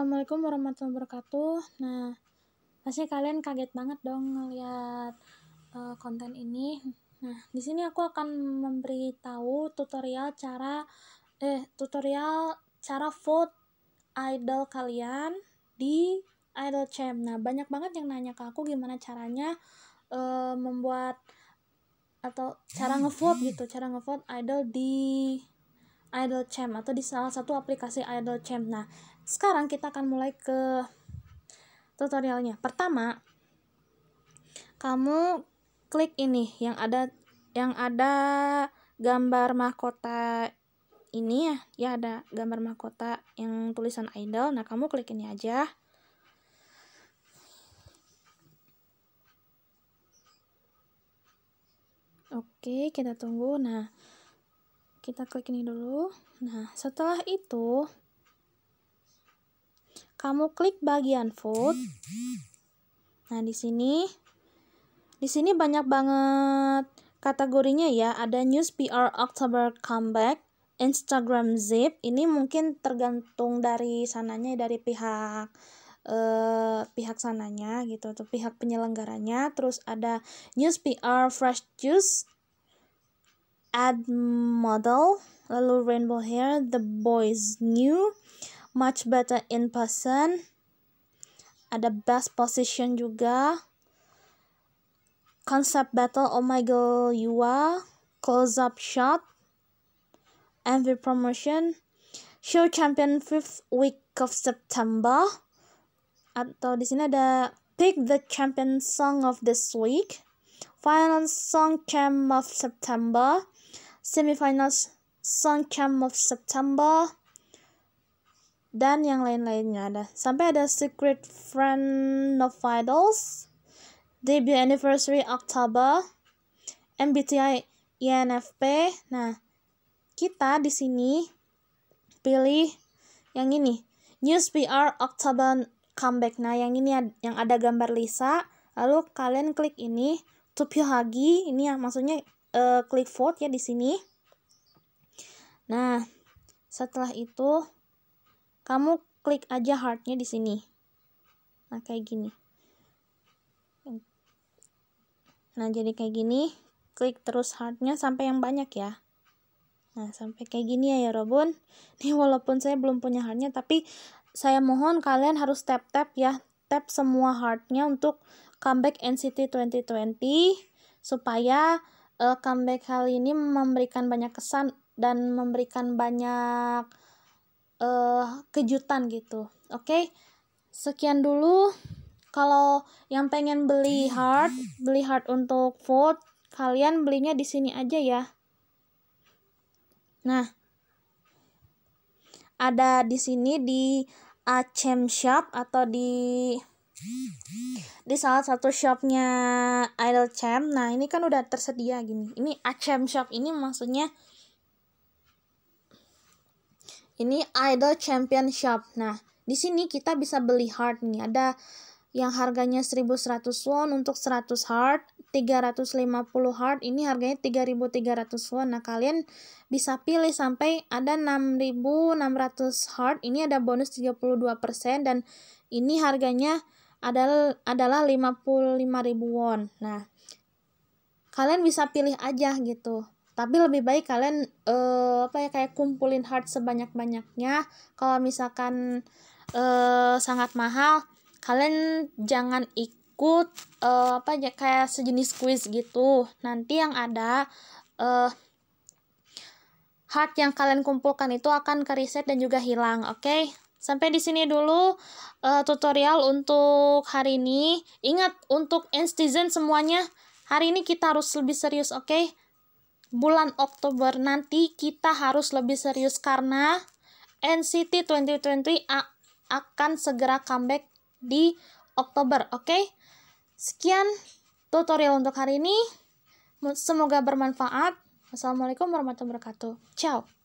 Assalamualaikum warahmatullahi wabarakatuh. Nah, pasti kalian kaget banget dong ngeliat uh, konten ini. Nah, di sini aku akan memberitahu tutorial cara eh tutorial cara vote idol kalian di idol champ. Nah, banyak banget yang nanya ke aku gimana caranya uh, membuat atau cara ngevote gitu, cara ngevote idol di Idol Champ atau di salah satu aplikasi Idol Champ. Nah, sekarang kita akan mulai ke tutorialnya. Pertama, kamu klik ini yang ada yang ada gambar mahkota ini ya, ya ada gambar mahkota yang tulisan idol. Nah, kamu klik ini aja. Oke, kita tunggu. Nah, kita klik ini dulu nah setelah itu kamu klik bagian food nah di sini di sini banyak banget kategorinya ya ada news PR October comeback Instagram Zip ini mungkin tergantung dari sananya dari pihak eh, pihak sananya gitu atau pihak penyelenggaranya terus ada News PR Fresh Juice ad model, little rainbow hair. The boy is new, much better in person. the best position juga. Concept battle, oh my girl, you are. Close up shot. MV promotion. Show champion fifth week of September. Atau di sini ada pick the champion song of this week. Final song champ of September. semifinals Sun Camp of September dan yang lain-lainnya ada sampai ada Secret Friend of Idols debut anniversary Oktober MBTI ENFP nah kita di sini pilih yang ini News PR Oktober comeback nah yang ini yang ada gambar Lisa lalu kalian klik ini to Tupyo Hagi ini yang maksudnya uh, eh, vote ya di sini. Nah, setelah itu kamu klik aja heartnya di sini. Nah, kayak gini. Nah, jadi kayak gini. Klik terus heartnya sampai yang banyak ya. Nah, sampai kayak gini ya ya Robun. Nih walaupun saya belum punya heartnya, tapi saya mohon kalian harus tap-tap ya. Tap semua heartnya untuk comeback NCT 2020 supaya uh, comeback kali ini memberikan banyak kesan dan memberikan banyak uh, kejutan gitu. Oke, okay? sekian dulu. Kalau yang pengen beli iya. hard, beli hard untuk food kalian belinya di sini aja ya. Nah, ada di sini di Acem Shop atau di di salah satu shopnya Idol Champ nah ini kan udah tersedia gini ini Acem Shop ini maksudnya ini Idol Champion Shop nah di sini kita bisa beli hard nih ada yang harganya 1100 won untuk 100 hard 350 hard ini harganya 3300 won nah kalian bisa pilih sampai ada 6600 hard ini ada bonus 32% dan ini harganya adalah adalah ribu won. Nah, kalian bisa pilih aja gitu. Tapi lebih baik kalian uh, apa ya kayak kumpulin heart sebanyak-banyaknya. Kalau misalkan uh, sangat mahal, kalian jangan ikut uh, apa ya kayak sejenis quiz gitu. Nanti yang ada uh, heart yang kalian kumpulkan itu akan keriset dan juga hilang, oke? Okay? Sampai di sini dulu uh, tutorial untuk hari ini. Ingat untuk end semuanya, hari ini kita harus lebih serius, oke? Okay? Bulan Oktober nanti kita harus lebih serius karena NCT 2020 akan segera comeback di Oktober, oke? Okay? Sekian tutorial untuk hari ini. Semoga bermanfaat. Wassalamualaikum warahmatullahi wabarakatuh. Ciao.